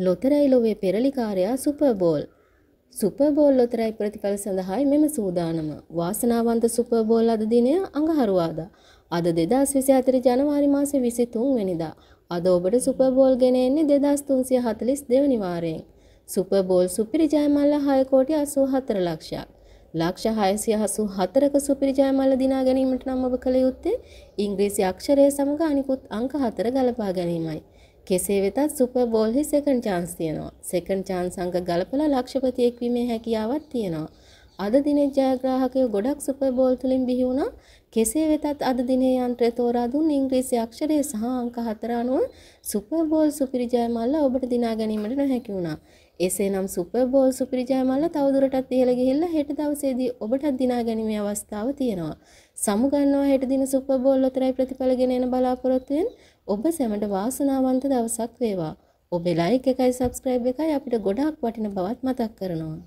ලොතරැයි ලොවේ පෙරලිකාරයා සුපර්බෝල්. සුපර්බෝල් ලොතරැයි ප්‍රතිඵල සඳහායි මෙම සූදානම. වාසනාවන්ත සුපර්බෝල් අද දිනය අඟහරුවාදා. අද 2024 ජනවාරි මාසේ 23 වෙනිදා. අද ඔබට සුපර්බෝල් ගෙන එන්නේ 2342 වෙනි වාරයෙන්. සුපර්බෝල් සුපිරි ජයමල්ල 6 කෝටි 84 ලක්ෂයක්. ලක්ෂ 684ක සුපිරි ජයමල්ල දිනා ගැනීමට නම් ඔබ කළ යුත්තේ ඉංග්‍රීසි අක්ෂරය සමග අනිකුත් අංක 4 ගලපා ගැනීමයි. කෙසේ වෙතත් සුපර් බෝල්හි සෙකන්ඩ් chance තියෙනවා. සෙකන්ඩ් chance අංක ගලපලා ලක්ෂපතියෙක් වීමේ හැකියාවක් තියෙනවා. අද දිනේ ජයග්‍රාහකයෝ ගොඩක් සුපර් බෝල් තුලින් බිහි වුණා. කෙසේ වෙතත් අද දිනේ යන්ත්‍රය තෝරා දුන් ඉංග්‍රීසි අක්ෂරයේ සහ අංක 4 අනුව සුපර් බෝල් සුපිරි ජයමල්ල ඔබට දිනා ගැනීමට නොහැකි වුණා. එසේනම් සුපර් බෝල් සුපිරි ජයමල්ල තවදුරටත් ඉහළ ගිහිල්ලා හෙට දවසේදී ඔබටත් දිනා ගැනීමේ අවස්ථාව තියෙනවා. සමු ගන්නවා හෙට දින සුපර් බෝල් ලොතරැයි ප්‍රතිඵල ගෙන එන බලාපොරොත්තුෙන් ඔබ සැමට වාසනාවන්ත දවසක් වේවා. ඔබ ලයික් එකයි සබ්ස්ක්‍රයිබ් එකයි අපිට ගොඩාක් වටින බවත් මතක් කරනවා.